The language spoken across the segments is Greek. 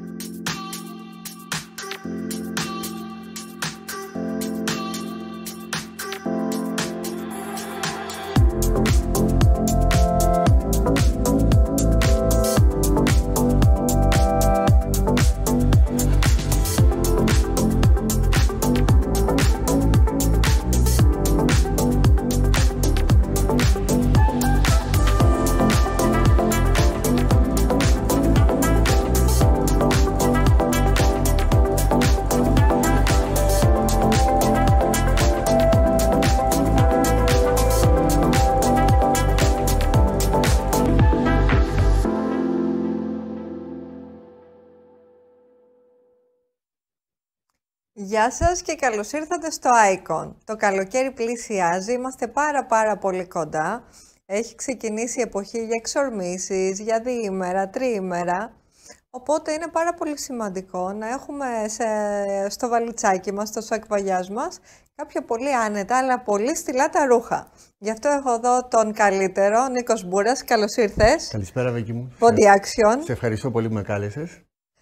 you. Γεια σας και καλώς ήρθατε στο Icon. Το καλοκαίρι πλησιάζει, είμαστε πάρα πάρα πολύ κοντά. Έχει ξεκινήσει η εποχή για εξορμήσεις, για διήμερα, τριήμερα. Οπότε είναι πάρα πολύ σημαντικό να έχουμε σε, στο βαλιτσάκι μας, στο σακβαγιάζ μας, κάποια πολύ άνετα αλλά πολύ στυλά τα ρούχα. Γι' αυτό έχω εδώ τον καλύτερο, Νίκος Μπούρας. Καλώς ήρθες. Καλησπέρα Βίκη μου. Action. Σε ευχαριστώ πολύ που με κάλεσες.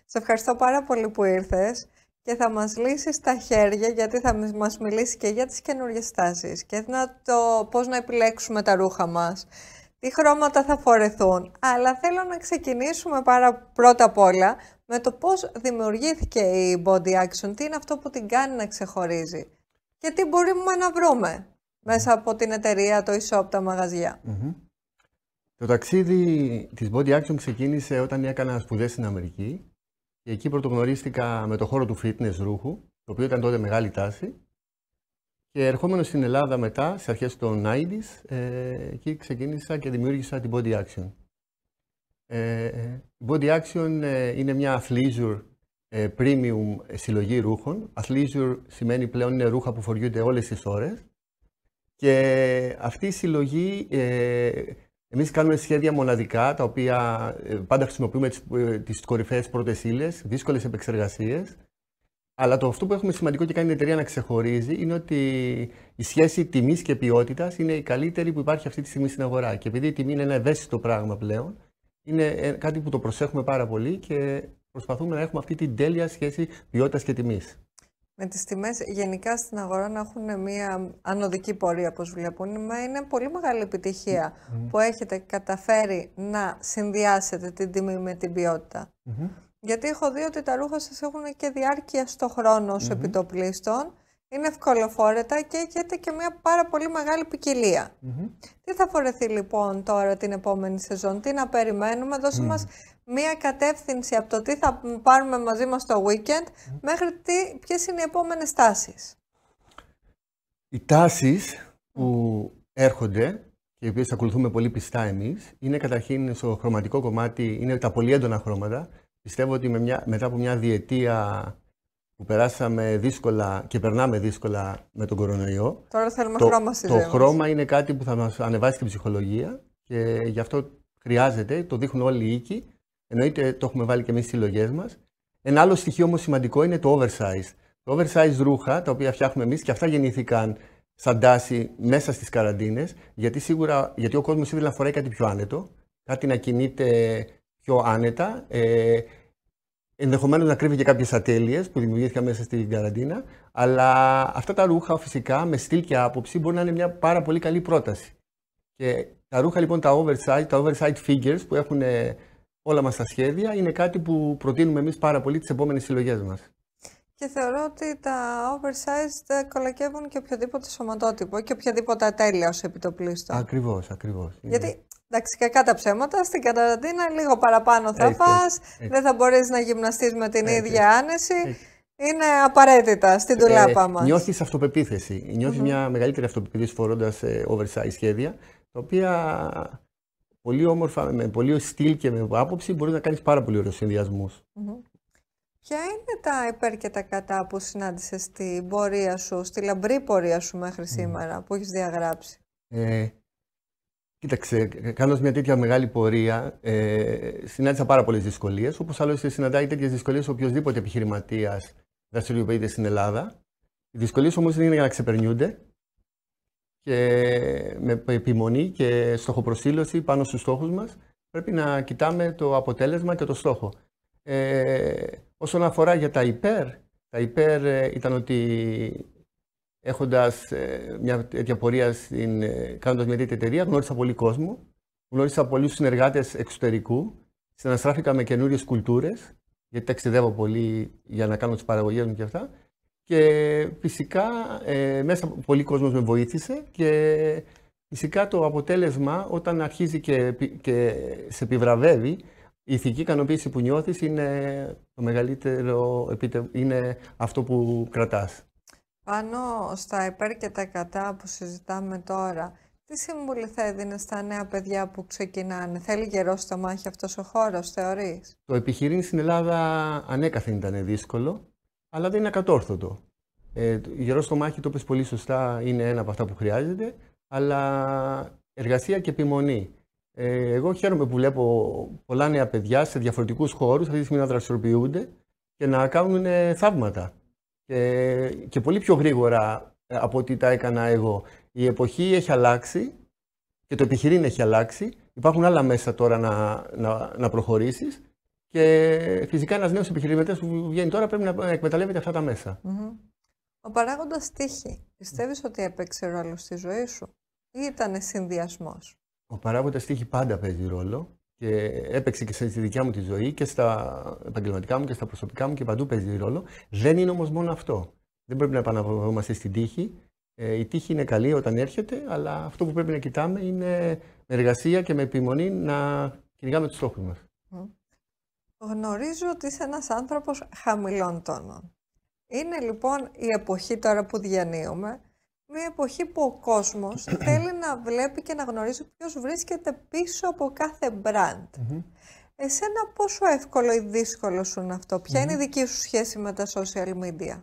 Σε ευχαριστώ πάρα πολύ που ήρθες και θα μας λύσεις στα χέρια γιατί θα μας μιλήσει και για τις καινούριες τάσεις και να το πώς να επιλέξουμε τα ρούχα μας, τι χρώματα θα φορεθούν. Αλλά θέλω να ξεκινήσουμε πάρα πρώτα απ' όλα με το πώς δημιουργήθηκε η body action, τι είναι αυτό που την κάνει να ξεχωρίζει και τι μπορούμε να βρούμε μέσα από την εταιρεία, το e-shop, τα μαγαζια Το ταξίδι της body action ξεκίνησε όταν έκανα σπουδές στην Αμερική εκεί πρωτογνωρίστηκα με το χώρο του fitness ρούχου, το οποίο ήταν τότε μεγάλη τάση. Και ερχόμενο στην Ελλάδα μετά, σε αρχές των 90 ε, εκεί ξεκίνησα και δημιούργησα την Body Action. Ε, ε body Action ε, είναι μια athleisure ε, premium συλλογή ρούχων. Athleisure σημαίνει πλέον είναι ρούχα που φοριούνται όλες τις ώρες. Και αυτή η συλλογή Εμείς κάνουμε σχέδια μοναδικά, τα οποία ε, πάντα χρησιμοποιούμε τις ε, κορυφαίες πρώτες ύλες, δύσκολες επεξεργασίες. Αλλά το αυτό που έχουμε σημαντικό και κάνει η εταιρεία να ξεχωρίζει είναι ότι η σχέση τιμής και ποιότητας είναι η καλύτερη που υπάρχει αυτή τη στιγμή στην αγορά. Και επειδή η τιμή είναι ένα ευαίσθητο πράγμα πλέον, είναι ε, κάτι που το προσέχουμε πάρα πολύ και προσπαθούμε να έχουμε αυτή την τέλεια σχέση ποιότητας και τιμής με τις τιμές γενικά στην αγορά να έχουν μια ανωδική πορεία μα βλέπουμε είναι πολύ μεγάλη που έχετε καταφέρει να συνδυάσετε την τιμή με την ποιοτητα Γιατί έχω δει ότι τα ρούχα σας έχουν και διάρκεια στο χρόνο ως mm-hmm. επιτοπλίστων, είναι ευκολοφόρετα και έχετε και μια πάρα πολύ μεγάλη ποικιλία. Τι θα φορεθεί λοιπόν τώρα την επόμενη σεζόν, τι να περιμένουμε, δώσε μας μία κατεύθυνση από το τι θα πάρουμε μαζί μας το weekend μέχρι τι, ποιες είναι οι επόμενες τάσεις. Οι τάσεις που έρχονται και οι οποίες ακολουθούμε πολύ πιστά εμείς είναι καταρχήν στο χρωματικό κομμάτι, είναι τα πολύ έντονα χρώματα. Πιστεύω ότι με μια, μετά από μια διετία που περάσαμε δύσκολα και περνάμε δύσκολα με τον κορονοϊό. Τώρα θέλουμε το, χρώμα στη Το χρώμα είναι κάτι που θα μας ανεβάσει την ψυχολογία και γι' αυτό χρειάζεται, το δείχνουν όλοι οι οίκοι, Εννοείται το έχουμε βάλει και εμείς στις συλλογές μας. Ένα άλλο στοιχείο όμως σημαντικό είναι το oversize. Το oversize ρούχα, τα οποία φτιάχνουμε εμείς και αυτά γεννήθηκαν σαν τάση μέσα στις καραντίνες, γιατί σίγουρα γιατί ο κόσμος ήθελε να φοράει κάτι πιο άνετο, κάτι να κινείται πιο άνετα. Ε, Ενδεχομένως να κρύβει και κάποιες ατέλειες που δημιουργήθηκαν μέσα στην καραντίνα. Αλλά αυτά τα ρούχα φυσικά με στυλ και άποψη μπορεί να είναι μια πάρα πολύ καλή πρόταση. Και τα ρούχα λοιπόν τα oversize, τα oversize figures που έχουν ε, όλα μας τα σχέδια είναι κάτι που προτείνουμε εμείς πάρα πολύ τις επόμενες συλλογές μας. Και θεωρώ ότι τα oversized κολακεύουν και οποιοδήποτε σωματότυπο και οποιαδήποτε ατέλεια ως επιτοπλίστων. Ακριβώς, ακριβώς. Γιατί Εντάξει, κακά τα ψέματα. Στην καταραντίνα λίγο παραπάνω θα πα. Δεν θα μπορείς να γυμναστείς με την ίδια άνεση. Είναι απαραίτητα στην ε, τουλάπα μας. Νιώθεις αυτοπεποίθηση. Mm-hmm. Νιώθεις μια μεγαλύτερη αυτοπεποίθηση φορώντας ε, oversize σχέδια, τα οποία πολύ όμορφα, με πολύ στυλ και με άποψη, μπορείς να κάνεις πάρα πολύ ωραίους Ποια είναι τα υπέρ και τα κατά που συνάντησες στην πορεία σου, στη λαμπρή πορεία σου μέχρι mm. σήμερα που έχεις διαγράψει. Ε, κοίταξε, κανώ μια τέτοια μεγάλη πορεία, ε, συνάντησα πάρα πολλές δυσκολίες. Όπως άλλωστε συναντάει τέτοιες δυσκολίες οποιοδήποτε επιχειρηματίας δραστηριοποιείται στην Ελλάδα. Οι δυσκολίες όμως δεν είναι για να ξεπερνιούνται, και με επιμονή και στοχοπροσύλωση πάνω στους στόχους μας, πρέπει να κοιτάμε το αποτέλεσμα και το στόχο. Ε, όσον αφορά για τα υπέρ, τα υπέρ ε, ήταν ότι έχοντας ε, μια τέτοια πορεία, στην, ε, κάνοντας μια τέτοια εταιρεία, γνώρισα πολύ κόσμο, γνώρισα πολλούς συνεργάτες εξωτερικού, συναστράφηκα με καινούριες κουλτούρες, γιατί ταξιδεύω πολύ για να κάνω τις παραγωγές μου και αυτά, και φυσικά ε, μέσα πολλοί κόσμος με βοήθησε και φυσικά το αποτέλεσμα όταν αρχίζει και, σε επιβραβεύει η ηθική ικανοποίηση που νιώθεις είναι το μεγαλύτερο είναι αυτό που κρατάς. Πάνω στα υπέρ και τα κατά που συζητάμε τώρα, τι συμβουλή θα έδινες στα νέα παιδιά που ξεκινάνε, Θέλει καιρός στο μάχη αυτός ο χώρος, θεωρείς. Το επιχειρήν στην Ελλάδα ανέκαθεν ήταν δύσκολο αλλά δεν είναι ακατόρθωτο. Ε, γερό μάχη το πες πολύ σωστά, είναι ένα από αυτά που χρειάζεται, αλλά εργασία και επιμονή. Ε, εγώ χαίρομαι που βλέπω πολλά νέα παιδιά σε διαφορετικούς χώρους αυτή τη στιγμή να δραστηριοποιούνται και να κάνουν ε, θαύματα. Και, πολύ πιο γρήγορα ε, από ό,τι τα έκανα εγώ. Η εποχή έχει αλλάξει και το επιχειρήν έχει αλλάξει. Υπάρχουν άλλα μέσα τώρα να, να, να προχωρήσεις και φυσικά ένας νέος επιχειρηματίας που βγαίνει τώρα πρέπει να εκμεταλλεύεται αυτά τα μέσα. Mm-hmm. Ο παράγοντας τύχη, πιστεύεις ότι έπαιξε ρόλο στη ζωή σου ή ήταν συνδυασμός. Ο παράγοντας τύχη πάντα παίζει ρόλο και έπαιξε και στη δικιά μου τη ζωή και στα επαγγελματικά μου και στα προσωπικά μου και παντού παίζει ρόλο. Δεν είναι όμως μόνο αυτό. Δεν πρέπει να επαναλαμβανόμαστε στην τύχη. Ε, η τύχη είναι καλή όταν έρχεται, αλλά αυτό που πρέπει να κοιτάμε είναι με εργασία και με επιμονή να κυνηγάμε τους στόχου μας. Γνωρίζω ότι είσαι ένας άνθρωπος χαμηλών τόνων. Είναι λοιπόν η εποχή τώρα που διανύουμε, μια εποχή που ο κόσμος θέλει να βλέπει και να γνωρίζει ποιος βρίσκεται πίσω από κάθε μπραντ. Mm-hmm. Εσένα πόσο εύκολο ή δύσκολο σου είναι αυτό, ποια mm-hmm. είναι η δική σου ειναι αυτο ποια ειναι η δικη σου σχεση με τα social media.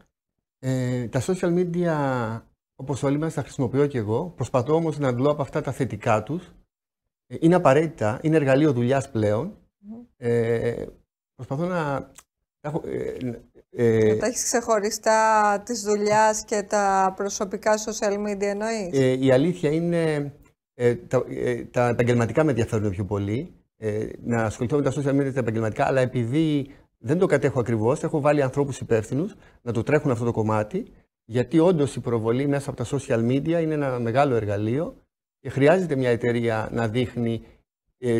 Ε, τα social media, όπως όλοι μας, τα χρησιμοποιώ και εγώ. Προσπαθώ όμως να δω από αυτά τα θετικά τους. Ε, είναι απαραίτητα, είναι εργαλείο δουλειάς Ε, Προσπαθώ να. Έχω, ε, ε, ε τα έχεις ξεχωριστά της δουλειάς και τα προσωπικά social media εννοείς. Ε, η αλήθεια είναι. Ε, τα, ε, τα επαγγελματικά με ενδιαφέρουν πιο πολύ. να ασχοληθώ με τα social media τα επαγγελματικά, αλλά επειδή δεν το κατέχω ακριβώς, έχω βάλει ανθρώπους υπεύθυνους να το τρέχουν αυτό το κομμάτι. Γιατί όντως η προβολή μέσα από τα social media είναι ένα μεγάλο εργαλείο και χρειάζεται μια εταιρεία να δείχνει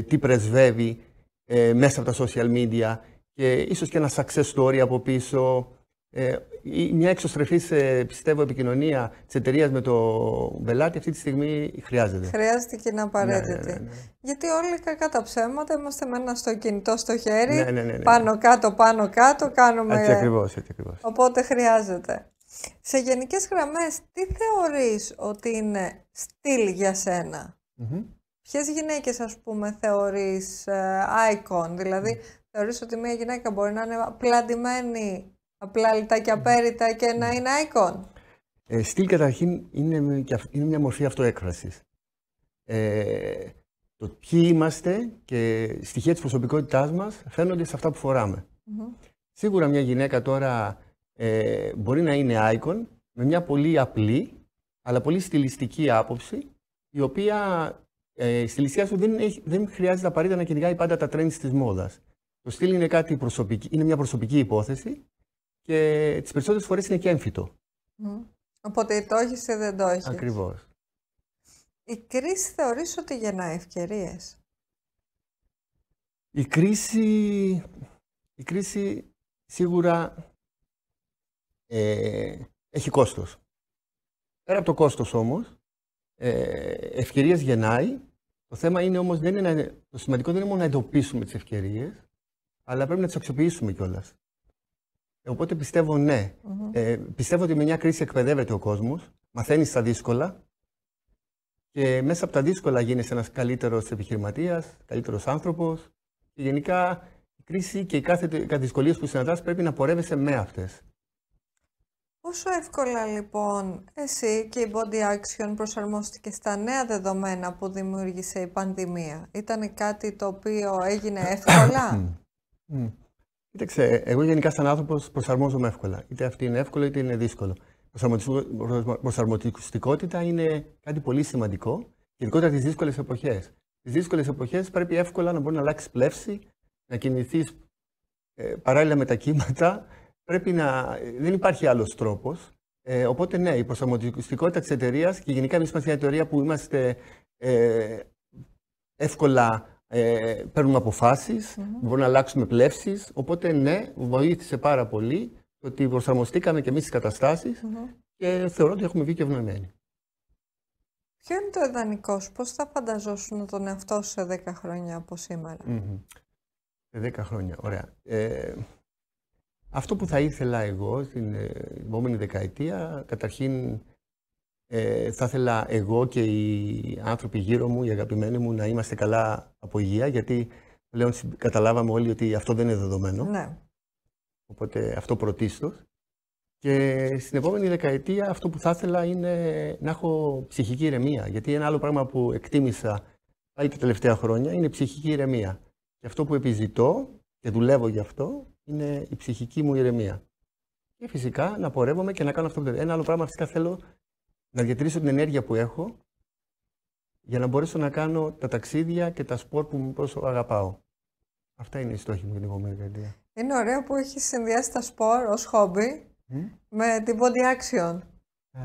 τι πρεσβεύει ε, μέσα από τα social media και ίσως και ένα success story από πίσω ε, μια εξωστρεφή πιστεύω επικοινωνία της εταιρείας με το πελάτη αυτή τη στιγμή χρειάζεται. Χρειάζεται και είναι ναι, ναι, απαραίτητη. Ναι, Γιατί όλοι κακά τα ψέματα είμαστε με ένα στο κινητό στο χέρι, πάνω κάτω, πάνω κάτω, κάνουμε. ακριβώς, ακριβώς. Οπότε χρειάζεται. Σε γενικές γραμμές, τι θεωρείς ότι είναι στυλ για σενα Ποιες γυναίκες, ας πούμε, θεωρείς ε, icon, δηλαδή ναι. θεωρείς ότι μια γυναίκα μπορεί να είναι πλαντημένη, απλά και ναι. απέριτα και να ναι. είναι icon. Ε, στυλ καταρχήν είναι, είναι μια μορφή αυτοέκφρασης. Ε, το ποιοι είμαστε και στοιχεία της προσωπικότητάς μας φαίνονται σε αυτά που φοραμε Σίγουρα μια γυναίκα τώρα ε, μπορεί να είναι icon με μια πολύ απλή αλλά πολύ στιλιστική άποψη η οποία ε, στη λυσιά σου δεν, έχει, δεν χρειάζεται απαραίτητα να κυνηγάει πάντα τα trends της μόδας. Το στυλ είναι, κάτι προσωπική, είναι μια προσωπική υπόθεση και τις περισσότερες φορές είναι και έμφυτο. Mm. Οπότε το έχεις ή δεν το έχεις. Ακριβώς. Η κρίση θεωρείς ότι γεννά ευκαιρίες. Η κρίση, η κρίση σίγουρα ε, έχει κόστος. Πέρα από το κόστος όμως, ε, ευκαιρίες γεννάει. Το θέμα είναι όμως, δεν είναι το σημαντικό δεν είναι μόνο να εντοπίσουμε τις ευκαιρίες, αλλά πρέπει να τις αξιοποιήσουμε κιόλας. Ε, οπότε πιστεύω ναι. Ε, πιστεύω ότι με μια κρίση εκπαιδεύεται ο κόσμος, μαθαίνεις τα δύσκολα και μέσα από τα δύσκολα γίνεσαι ένας καλύτερος επιχειρηματίας, καλύτερος άνθρωπος και γενικά η κρίση και οι κάθε, δυσκολίες που συναντάς πρέπει να πορεύεσαι με αυτές. Πόσο εύκολα λοιπόν εσύ και η Body Action προσαρμόστηκε στα νέα δεδομένα που δημιούργησε η πανδημία. Ήταν κάτι το οποίο έγινε εύκολα. Κοίταξε, εγώ γενικά σαν άνθρωπος προσαρμόζομαι εύκολα. Είτε αυτή είναι εύκολο είτε είναι δύσκολο. Προσαρμοστικότητα είναι κάτι πολύ σημαντικό, ειδικότερα τι δύσκολες εποχές. Τι δύσκολες εποχές πρέπει εύκολα να μπορεί να αλλάξεις πλεύση, να κινηθείς ε, παράλληλα με τα κύματα, πρέπει να. Ε, δεν υπάρχει άλλος τρόπος. Ε, οπότε, ναι, η προσαρμοστικότητα της εταιρείας και γενικά εμείς είμαστε μια εταιρεία που είμαστε ε, εύκολα. Ε, παίρνουμε αποφάσεις, μπορούμε να αλλάξουμε πλεύσεις, οπότε ναι, βοήθησε πάρα πολύ ότι προσαρμοστήκαμε και εμείς τις καταστάσεις και θεωρώ ότι έχουμε βγει και ευνοημένοι. Ποιο είναι το ιδανικό σου, πώς θα φανταζόσουν τον εαυτό σου σε 10 χρόνια από Σε 10 χρόνια, ωραία. Ε, αυτό που θα ήθελα εγώ στην ε, επόμενη δεκαετία, καταρχήν ε, θα ήθελα εγώ και οι άνθρωποι γύρω μου, οι αγαπημένοι μου, να είμαστε καλά από υγεία, γιατί πλέον καταλάβαμε όλοι ότι αυτό δεν είναι δεδομένο. Ναι. Οπότε αυτό πρωτίστως. Και στην επόμενη δεκαετία αυτό που θα ήθελα είναι να έχω ψυχική ηρεμία. Γιατί ένα άλλο πράγμα που εκτίμησα πάλι τα τελευταία χρόνια είναι η ψυχική ηρεμία. Και αυτό που επιζητώ και δουλεύω γι' αυτό είναι η ψυχική μου ηρεμία. Και φυσικά να πορεύομαι και να κάνω αυτό που θέλω. Ένα άλλο πράγμα, φυσικά θέλω να διατηρήσω την ενέργεια που έχω για να μπορέσω να κάνω τα ταξίδια και τα σπορ που τόσο αγαπάω. Αυτά είναι οι στόχοι μου για την επόμενη δεκαετία. Είναι ωραίο που έχεις συνδυάσει τα σπορ ως χόμπι με την body action.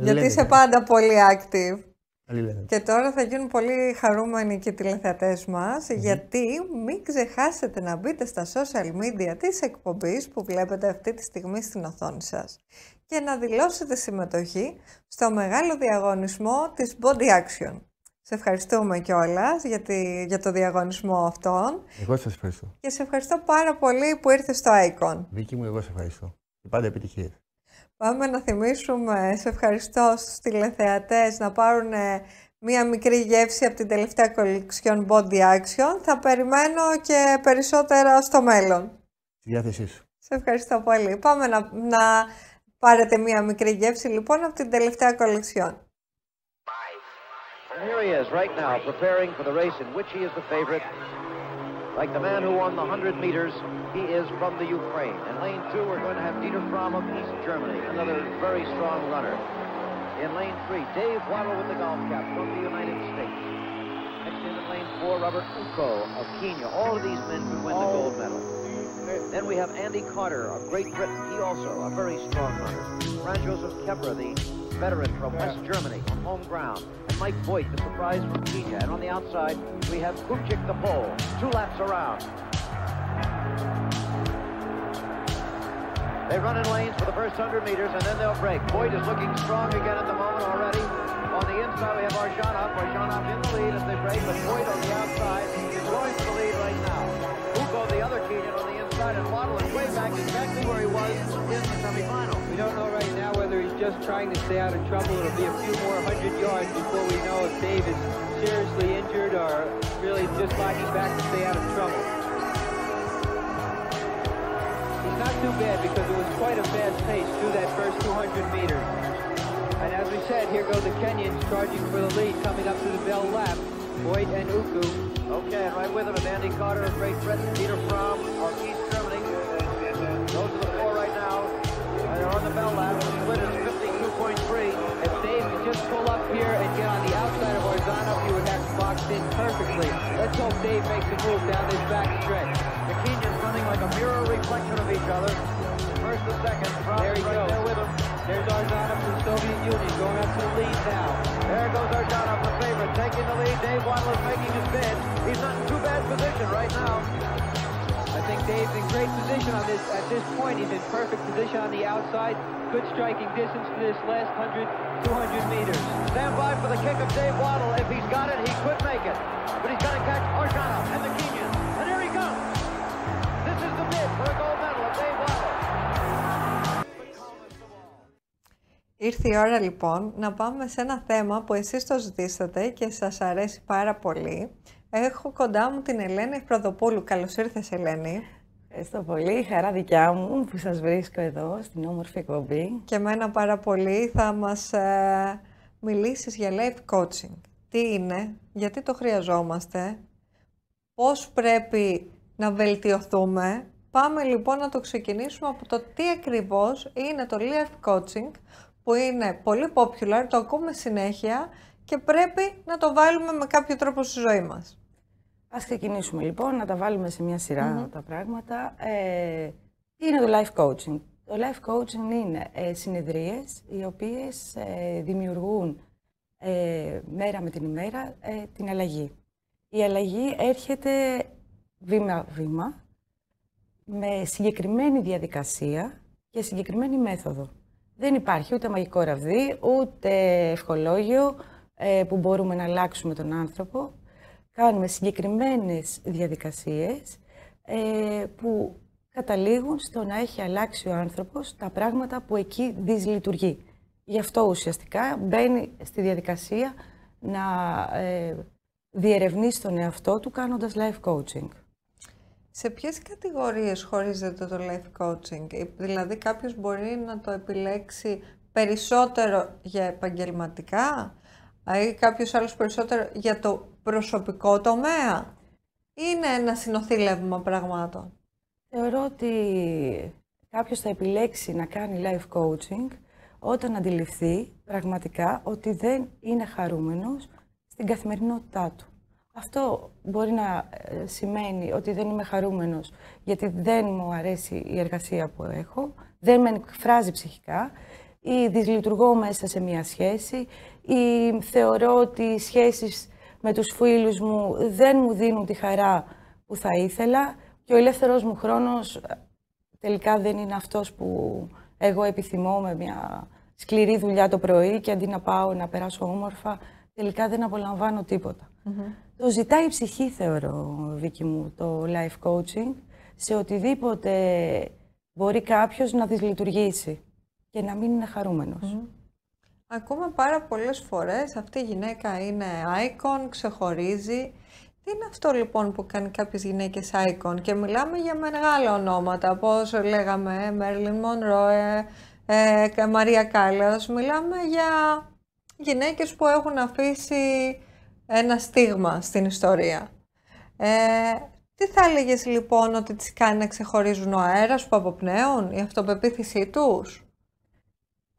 Γιατί είσαι πάντα πολύ active. Και τώρα θα γίνουν πολύ χαρούμενοι και οι τηλεθεατές μας, γιατί μην ξεχάσετε να μπείτε στα social media της εκπομπής που βλέπετε αυτή τη στιγμή στην οθόνη σας και να δηλώσετε συμμετοχή στο μεγάλο διαγωνισμό της Body Action. Σε ευχαριστούμε κιόλας για, για το διαγωνισμό αυτόν. Εγώ σας ευχαριστώ. Και σε ευχαριστώ πάρα πολύ που ήρθες στο ICON. Δίκη μου, εγώ σε ευχαριστώ. Και πάντα επιτυχίες. Πάμε να θυμίσουμε, σε ευχαριστώ στους τηλεθεατές, να πάρουν μία μικρή γεύση από την τελευταία κολληξιόν Body Action. Θα περιμένω και περισσότερα στο μέλλον. Στη διάθεσή Σε ευχαριστώ πολύ. Πάμε να, να πάρετε μία μικρή γεύση λοιπόν από την τελευταία κολληξιόν. is right now preparing for the race in Like the man who won the 100 meters, he is from the Ukraine. In lane two, we're going to have Dieter Fromm of East Germany, another very strong runner. In lane three, Dave Waddle with the golf cap from the United States. Next in lane four, Robert Uko of Kenya. All of these men could win the gold medal. Then we have Andy Carter of Great Britain. He also a very strong runner. Ron Joseph Kepler, the veteran from West Germany on home ground. And Mike Voigt, the surprise from Kenya. And on the outside, we have Kuchik the Pole. Two laps around. They run in lanes for the first 100 meters, and then they'll break. Voigt is looking strong again at the moment already. On the inside, we have Arshanov. Arshanov in the lead as they break, but Voigt on the outside is going for the lead right now. Hugo, the other Kenyan, on the outside and Waddle way back exactly where he was in the semifinal. We don't know right now whether he's just trying to stay out of trouble. It'll be a few more hundred yards before we know if Dave is seriously injured or really just locking back to stay out of trouble. He's not too bad because it was quite a fast pace through that first 200 meters. And as we said, here go the Kenyans charging for the lead coming up to the bell lap. Boyd and Uku Okay, right with him is Andy Carter, Ray friend, Peter Fromm, pull up here and get on the outside of Orzano, who and that's boxed in perfectly. Let's hope Dave makes a move down this back stretch. The Kenyans running like a mirror reflection of each other. First and second, there he right goes. there with him. There's Arzana from Soviet Union going up to the lead now. There goes Arzana, the favorite, taking the lead. Dave Waddle making his bid. He's not in too bad position right now. I think Dave's in great position on this at this point. He's in perfect position on the outside. good striking distance for this last 100, 200 meters. Stand by for the kick of Dave Waddle. If he's got it, he could make it. But he's got to catch Arjana and the Kenyan. And here he comes. This is the bid for a gold medal of Dave Waddle. Ήρθε η ώρα λοιπόν να πάμε σε ένα θέμα που εσείς το ζητήσατε και σας αρέσει πάρα πολύ. Έχω κοντά μου την Ελένη Ευπροδοπούλου. Καλώς ήρθες Ελένη. Ευχαριστώ πολύ. Χαρά δικιά μου που σας βρίσκω εδώ στην όμορφη εκπομπή. Και μένα πάρα πολύ. Θα μας ε, μιλήσεις για life coaching. Τι είναι, γιατί το χρειαζόμαστε, πώς πρέπει να βελτιωθούμε. Πάμε λοιπόν να το ξεκινήσουμε από το τι ακριβώς είναι το life coaching που είναι πολύ popular, το ακούμε συνέχεια και πρέπει να το βάλουμε με κάποιο τρόπο στη ζωή μας. Ας ξεκινήσουμε λοιπόν να τα βάλουμε σε μια σειρα τα πράγματα. Ε, τι είναι το life coaching. Το life coaching είναι ε, συνεδρίες οι οποίες ε, δημιουργούν ε, μέρα με την ημέρα ε, την αλλαγή. Η αλλαγή έρχεται βήμα-βήμα με συγκεκριμένη διαδικασία και συγκεκριμένη μέθοδο. Δεν υπάρχει ούτε μαγικό ραβδί, ούτε ευχολόγιο που μπορούμε να αλλάξουμε τον άνθρωπο κάνουμε συγκεκριμένες διαδικασίες ε, που καταλήγουν στο να έχει αλλάξει ο άνθρωπος τα πράγματα που εκεί δυσλειτουργεί. Γι' αυτό ουσιαστικά μπαίνει στη διαδικασία να ε, διερευνήσει τον εαυτό του κάνοντας life coaching. Σε ποιες κατηγορίες χωρίζεται το life coaching, ε, δηλαδή κάποιος μπορεί να το επιλέξει περισσότερο για επαγγελματικά ή κάποιος άλλος περισσότερο για το προσωπικό τομέα. Είναι ένα συνοθήλευμα πραγμάτων. Θεωρώ ότι κάποιος θα επιλέξει να κάνει life coaching όταν αντιληφθεί πραγματικά ότι δεν είναι χαρούμενος στην καθημερινότητά του. Αυτό μπορεί να ε, σημαίνει ότι δεν είμαι χαρούμενος γιατί δεν μου αρέσει η εργασία που έχω, δεν με εκφράζει ψυχικά ή δυσλειτουργώ μέσα σε μία σχέση ή θεωρώ ότι οι σχέσεις με τους φίλους μου δεν μου δίνουν τη χαρά που θα ήθελα και ο ελεύθερος μου χρόνος ε, τελικά δεν είναι αυτός που εγώ επιθυμώ με μια σκληρή δουλειά το πρωί και αντί να πάω να περάσω όμορφα, τελικά δεν απολαμβάνω Το ζητάει η ψυχή, θεωρώ, δική μου, το life coaching, σε οτιδήποτε μπορεί κάποιος να δυσλειτουργήσει και να μην είναι χαρούμενος. Mm. Ακούμε πάρα πολλές φορές αυτή η γυναίκα είναι icon, ξεχωρίζει. Τι είναι αυτό λοιπόν που κάνει κάποιες γυναίκες icon και μιλάμε για μεγάλα ονόματα, όπως λέγαμε Μέρλιν Μονρόε, Μαρία Κάλλας, μιλάμε για γυναίκες που έχουν αφήσει ένα στίγμα στην ιστορία. Ε, τι θα έλεγες λοιπόν ότι τις κάνει να ξεχωρίζουν ο αέρας που αποπνέουν, η αυτοπεποίθησή τους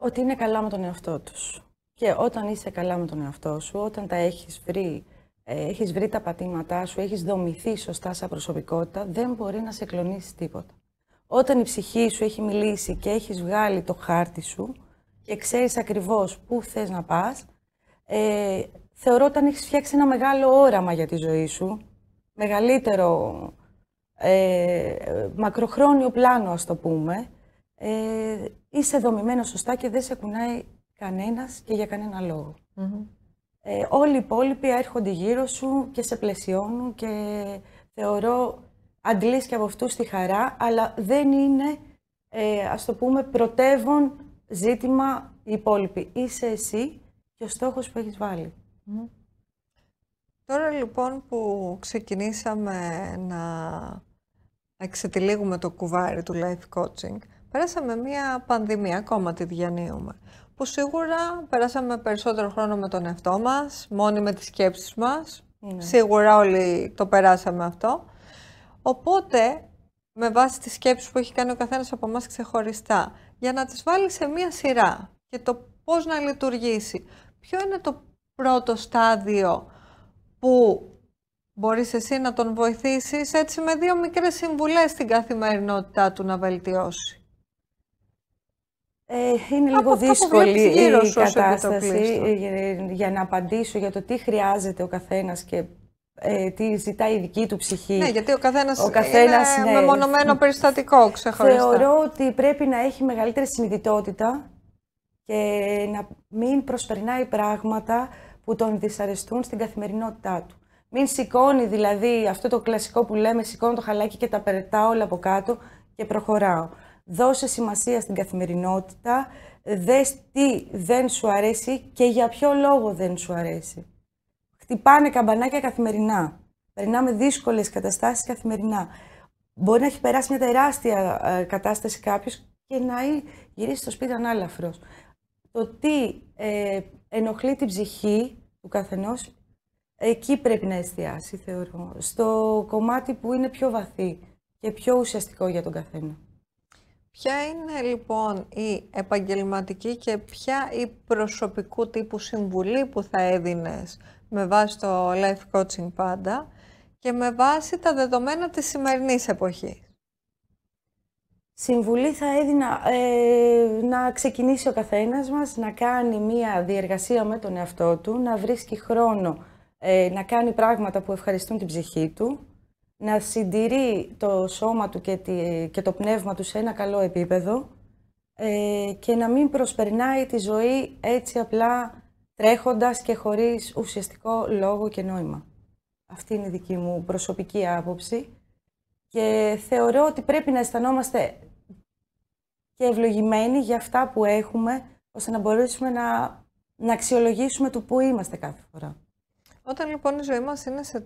ότι είναι καλά με τον εαυτό τους. Και όταν είσαι καλά με τον εαυτό σου, όταν τα έχεις βρει, ε, έχεις βρει τα πατήματά σου, έχεις δομηθεί σωστά σαν προσωπικότητα, δεν μπορεί να σε κλονίσει τίποτα. Όταν η ψυχή σου έχει μιλήσει και έχεις βγάλει το χάρτη σου και ξέρεις ακριβώς πού θες να πας, ε, θεωρώ όταν έχεις φτιάξει ένα μεγάλο όραμα για τη ζωή σου, μεγαλύτερο ε, μακροχρόνιο πλάνο ας το πούμε, ε, είσαι δομημένος σωστά και δεν σε κουνάει κανένας και για κανένα ε, όλοι οι υπόλοιποι έρχονται γύρω σου και σε πλαισιώνουν και θεωρώ αντλείς και από αυτούς τη χαρά, αλλά δεν είναι, ε, ας το πούμε, πρωτεύον ζήτημα οι υπόλοιποι. Είσαι εσύ και ο στόχος που έχεις Τώρα λοιπόν που ξεκινήσαμε να εξετυλίγουμε το κουβάρι του life coaching, Περάσαμε μία πανδημία, ακόμα τη διανύουμε, που σίγουρα περάσαμε περισσότερο χρόνο με τον εαυτό μας, μόνοι με τις σκέψεις μας. Σίγουρα όλοι το περάσαμε αυτό. Οπότε, με βάση τις σκέψεις που έχει κάνει ο καθένας από εμάς ξεχωριστά, για να τις βάλει σε μία σειρά και το πώς να λειτουργήσει. Ποιο είναι το πρώτο στάδιο που μπορείς εσύ να τον βοηθήσεις έτσι με δύο μικρές συμβουλές στην καθημερινότητά του να βελτιώσει. Ε, είναι λίγο δύσκολη η κατάσταση ε, για, να απαντήσω για το τι χρειάζεται ο καθένας και ε, τι ζητάει η δική του ψυχή. Ναι, γιατί ο καθένας, είναι ναι, μεμονωμένο περιστατικό ξεχωριστά. Θεωρώ ότι πρέπει να έχει μεγαλύτερη συνειδητότητα και να μην προσπερνάει πράγματα που τον δυσαρεστούν στην καθημερινότητά του. Μην σηκώνει δηλαδή αυτό το κλασικό που λέμε σηκώνω το χαλάκι και τα περτάω όλα από κάτω και προχωράω δώσε σημασία στην καθημερινότητα, δες τι δεν σου αρέσει και για ποιο λόγο δεν σου αρέσει. Χτυπάνε καμπανάκια καθημερινά. Περνάμε δύσκολες καταστάσεις καθημερινά. Μπορεί να έχει περάσει μια τεράστια ε, κατάσταση κάποιος και να γυρίσει στο σπίτι ανάλαφρος. Το τι ε, ενοχλεί την ψυχή του καθενός, εκεί πρέπει να εστιάσει, θεωρώ. Στο κομμάτι που είναι πιο βαθύ και πιο ουσιαστικό για τον καθένα. Ποια είναι λοιπόν η επαγγελματική και ποια η προσωπικού τύπου συμβουλή που θα έδινες με βάση το life coaching πάντα και με βάση τα δεδομένα της σημερινής εποχής. Συμβουλή θα έδινα ε, να ξεκινήσει ο καθένας μας να κάνει μία διεργασία με τον εαυτό του, να βρίσκει χρόνο ε, να κάνει πράγματα που ευχαριστούν την ψυχή του, να συντηρεί το σώμα του και, το πνεύμα του σε ένα καλό επίπεδο ε, και να μην προσπερνάει τη ζωή έτσι απλά τρέχοντας και χωρίς ουσιαστικό λόγο και νόημα. Αυτή είναι η δική μου προσωπική άποψη και θεωρώ ότι πρέπει να αισθανόμαστε και ευλογημένοι για αυτά που έχουμε ώστε να μπορέσουμε να, να αξιολογήσουμε το που είμαστε κάθε φορά. Όταν λοιπόν η ζωή μας είναι σε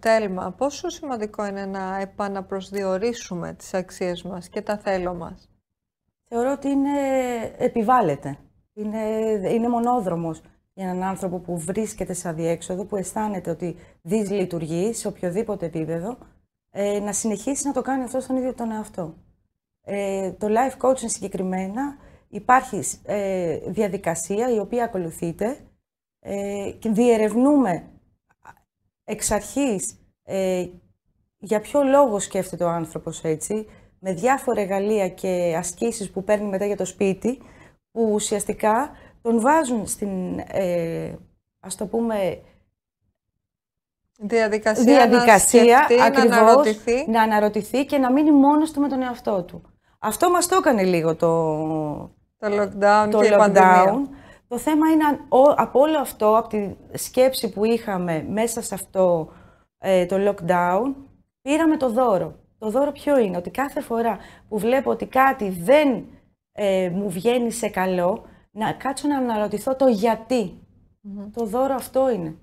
τέλμα, πόσο σημαντικό είναι να επαναπροσδιορίσουμε τις αξίες μας και τα θέλω μας. Θεωρώ ότι είναι επιβάλλεται. Είναι, είναι μονόδρομος για έναν άνθρωπο που βρίσκεται σε αδιέξοδο, που αισθάνεται ότι δυσλειτουργεί σε οποιοδήποτε επίπεδο, ε, να συνεχίσει να το κάνει αυτό στον ίδιο τον εαυτό. Ε, το life coaching συγκεκριμένα υπάρχει ε, διαδικασία η οποία ακολουθείται ε, και διερευνούμε εξ αρχής ε, για ποιο λόγο σκέφτεται ο άνθρωπος έτσι, με διάφορα εργαλεία και ασκήσεις που παίρνει μετά για το σπίτι, που ουσιαστικά τον βάζουν στην, ε, ας το πούμε, διαδικασία, να σκεφτεί, να αναρωτηθεί. και να μείνει μόνος του με τον εαυτό του. Αυτό μας το έκανε λίγο το, το lockdown το και lockdown, η το θέμα είναι από όλο αυτό, από τη σκέψη που είχαμε μέσα σε αυτό ε, το lockdown, πήραμε το δώρο. Το δώρο ποιο είναι, ότι κάθε φορά που βλέπω ότι κάτι δεν ε, μου βγαίνει σε καλό, να κάτσω να αναρωτηθώ το γιατι Το δώρο αυτό είναι.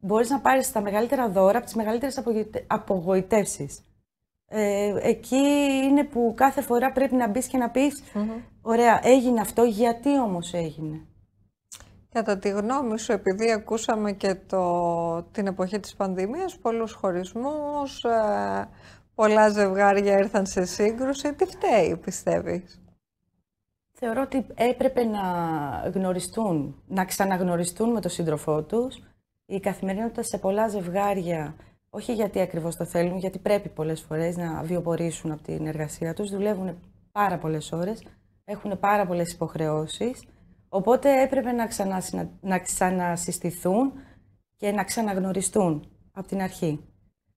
Μπορείς να πάρεις τα μεγαλύτερα δώρα από τις μεγαλύτερες απογοητεύσεις. Ε, εκεί είναι που κάθε φορά πρέπει να μπεις και να πεις «Ωραία, έγινε αυτό, γιατί όμως έγινε». Κατά τη γνώμη σου, επειδή ακούσαμε και το, την εποχή της πανδημίας, πολλούς χωρισμούς, ε, πολλά ζευγάρια ήρθαν σε σύγκρουση, τι φταίει πιστεύεις. Θεωρώ ότι έπρεπε να γνωριστούν, να ξαναγνωριστούν με τον σύντροφό τους. Η καθημερινότητα σε πολλά ζευγάρια, όχι γιατί ακριβώς το θέλουν, γιατί πρέπει πολλές φορές να βιοπορήσουν από την εργασία τους, δουλεύουν πάρα πολλές ώρες, έχουν πάρα πολλές υποχρεώσεις Οπότε έπρεπε να, ξανασυνα... να ξανασυστηθούν και να ξαναγνωριστούν από την αρχή.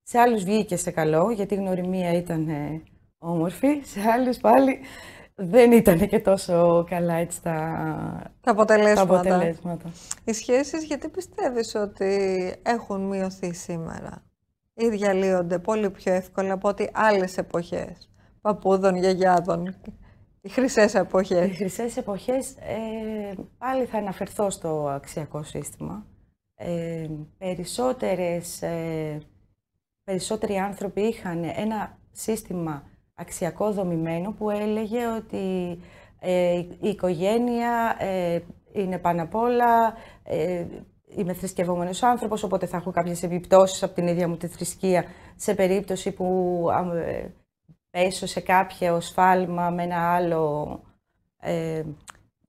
Σε άλλους βγήκε σε καλό, γιατί η γνωριμία ήταν ε, όμορφη, σε άλλους πάλι δεν ήταν και τόσο καλά έτσι τα, τα, αποτελέσματα. τα αποτελέσματα. Οι σχέσεις γιατί πιστεύεις ότι έχουν μειωθεί σήμερα ή διαλύονται πολύ πιο εύκολα από ότι άλλες εποχές παππούδων, γιαγιάδων. Οι χρυσές εποχές. Οι χρυσές εποχές, ε, πάλι θα αναφερθώ στο αξιακό σύστημα. Ε, περισσότερες, ε, περισσότεροι άνθρωποι είχαν ένα σύστημα αξιακό δομημένο που έλεγε ότι ε, η οικογένεια ε, είναι πάνω απ' όλα, είμαι θρησκευόμενος άνθρωπος, οπότε θα έχω κάποιες επιπτώσεις από την ίδια μου τη θρησκεία σε περίπτωση που πέσω σε κάποιο σφάλμα με ένα άλλο ε,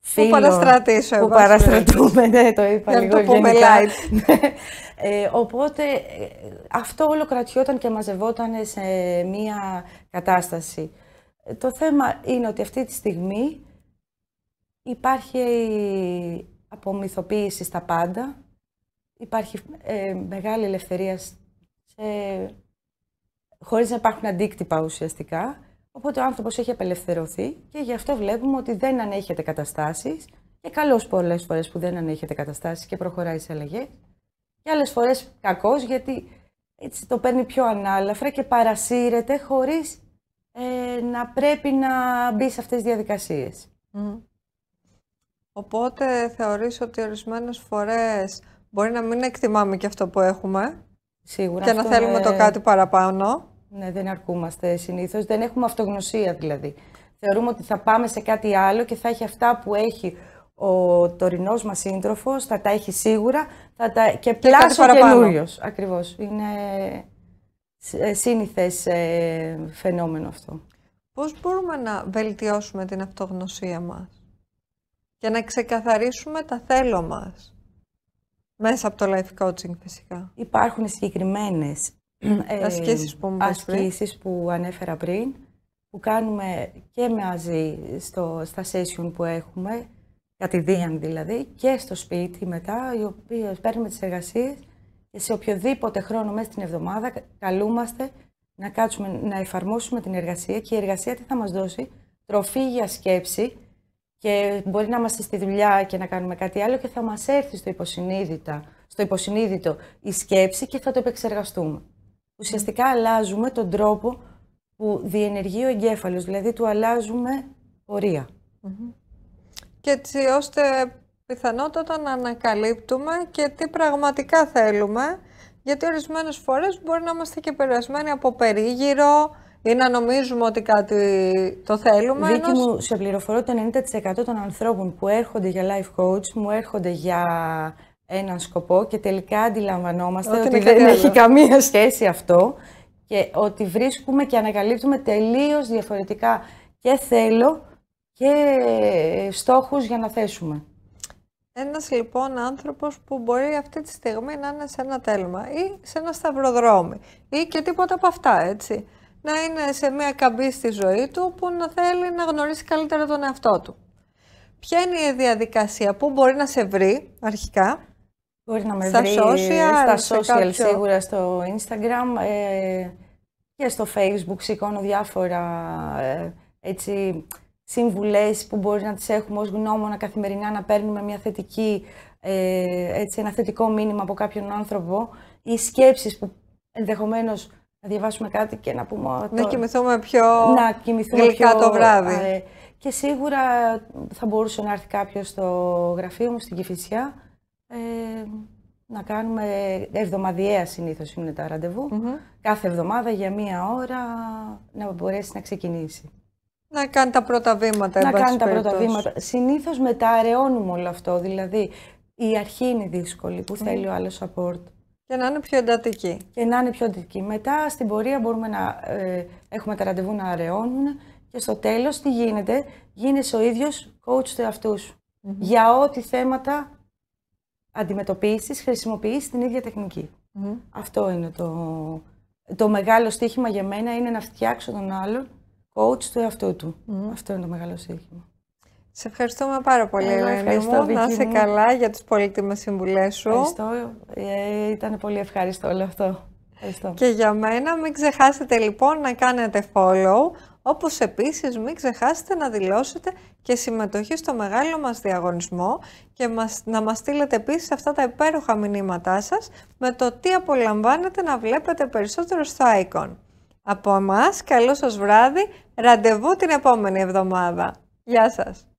φίλο. Που παραστρατήσω Που παραστρατούμε, ναι, το είπα λίγο το ε, οπότε ε, αυτό όλο κρατιόταν και μαζευόταν σε μία κατάσταση. Ε, το θέμα είναι ότι αυτή τη στιγμή υπάρχει απομυθοποίηση στα πάντα, υπάρχει μεγάλη ελευθερία σε χωρίς να υπάρχουν αντίκτυπα ουσιαστικά. Οπότε ο άνθρωπος έχει απελευθερωθεί και γι' αυτό βλέπουμε ότι δεν ανέχεται καταστάσεις και καλώς πολλές φορές που δεν ανέχεται καταστάσεις και προχωράει σε αλλαγές. Και άλλες φορές κακός γιατί έτσι το παίρνει πιο ανάλαφρα και παρασύρεται χωρίς ε, να πρέπει να μπει σε αυτές τις διαδικασίες. Mm. Οπότε θεωρείς ότι ορισμένες φορές μπορεί να μην εκτιμάμε και αυτό που έχουμε Σίγουρα, και αυτό να θέλουμε το κάτι παραπάνω. Ναι, δεν αρκούμαστε συνήθως. Δεν έχουμε αυτογνωσία δηλαδή. Θεωρούμε ότι θα πάμε σε κάτι άλλο και θα έχει αυτά που έχει ο τωρινός μας σύντροφος, θα τα έχει σίγουρα θα τα... και πλάσο καινούριος. Ακριβώς. Είναι ε, σύνηθες ε, φαινόμενο αυτό. Πώς μπορούμε να βελτιώσουμε την αυτογνωσία μας και να ξεκαθαρίσουμε τα θέλω μας μέσα από το life coaching φυσικά. Υπάρχουν συγκεκριμένες ε, ασκήσεις, που, που ανέφερα πριν, που κάνουμε και μαζί στο, στα session που έχουμε, κατηδίαν δηλαδή, και στο σπίτι μετά, οι οποίες παίρνουμε τις εργασίες και σε οποιοδήποτε χρόνο μέσα στην εβδομάδα καλούμαστε να κάτσουμε να εφαρμόσουμε την εργασία και η εργασία τι θα μας δώσει, τροφή για σκέψη και μπορεί να είμαστε στη δουλειά και να κάνουμε κάτι άλλο και θα μας έρθει στο στο υποσυνείδητο η σκέψη και θα το επεξεργαστούμε ουσιαστικά αλλάζουμε τον τρόπο που διενεργεί ο εγκέφαλος, δηλαδή του αλλάζουμε Και έτσι ώστε πιθανότατα να ανακαλύπτουμε και τι πραγματικά θέλουμε, γιατί ορισμένες φορές μπορεί να είμαστε και περασμένοι από περίγυρο ή να νομίζουμε ότι κάτι το θέλουμε. Δίκη μου, σε πληροφορώ, το 90% των ανθρώπων που έρχονται για life coach μου έρχονται για έναν σκοπό και τελικά αντιλαμβανόμαστε ότι, δεν έχει καμία σχέση αυτό και ότι βρίσκουμε και ανακαλύπτουμε τελείως διαφορετικά και θέλω και στόχους για να θέσουμε. Ένας λοιπόν άνθρωπος που μπορεί αυτή τη στιγμή να είναι σε ένα τέλμα ή σε ένα σταυροδρόμι ή και τίποτα από αυτά έτσι. Να είναι σε μια καμπή στη ζωή του που να θέλει να γνωρίσει καλύτερα τον εαυτό του. Ποια είναι η διαδικασία, πού μπορεί να σε βρει αρχικά Μπορεί να με στα social, στα social σίγουρα, στο Instagram ε, και στο Facebook σηκώνω διάφορα ε, έτσι, συμβουλές που μπορεί να τις έχουμε ως γνώμονα καθημερινά να παίρνουμε μια θετική, ε, έτσι, ένα θετικό μήνυμα από κάποιον άνθρωπο ή σκέψεις που ενδεχομένως να διαβάσουμε κάτι και να πούμε... Το... Να κοιμηθούμε πιο να κοιμηθούμε γλυκά πιο... το βράδυ. Ε, και σίγουρα θα μπορούσε να έρθει κάποιος στο γραφείο μου στην Κηφισιά ε, να κάνουμε εβδομαδιαία συνήθως είναι τα ραντεβου Κάθε εβδομάδα για μία ώρα να μπορέσει να ξεκινήσει. Να κάνει τα πρώτα βήματα. Να κάνει τα πρώτα βήματα. Συνήθως αραιώνουμε όλο αυτό. Δηλαδή η αρχή είναι δύσκολη που θέλει ο άλλος support. Και να είναι πιο εντατική. Και να είναι πιο εντατική. Μετά στην πορεία μπορούμε να ε, έχουμε τα ραντεβού να αραιώνουν και στο τέλος τι γίνεται, γίνεσαι ο ίδιος coach του αυτούς. Για ό,τι θέματα αντιμετωπίσεις χρησιμοποιείς την ίδια τεχνική. Αυτό είναι το, το μεγάλο στοίχημα για μένα, είναι να φτιάξω τον άλλον coach του εαυτού του. Αυτό είναι το μεγάλο στοίχημα. Σε ευχαριστούμε πάρα πολύ, Ελένη μου. Να είσαι καλά για τις πολύτιμες συμβουλές σου. Ευχαριστώ. Ε, ήταν πολύ ευχαριστώ όλο αυτό. Και για μένα μην ξεχάσετε λοιπόν να κάνετε follow όπως επίσης μην ξεχάσετε να δηλώσετε και συμμετοχή στο μεγάλο μας διαγωνισμό και μας, να μας στείλετε επίσης αυτά τα υπέροχα μηνύματά σας με το τι απολαμβάνετε να βλέπετε περισσότερο στο Icon. Από εμάς, καλό σας βράδυ, ραντεβού την επόμενη εβδομάδα. Γεια σας!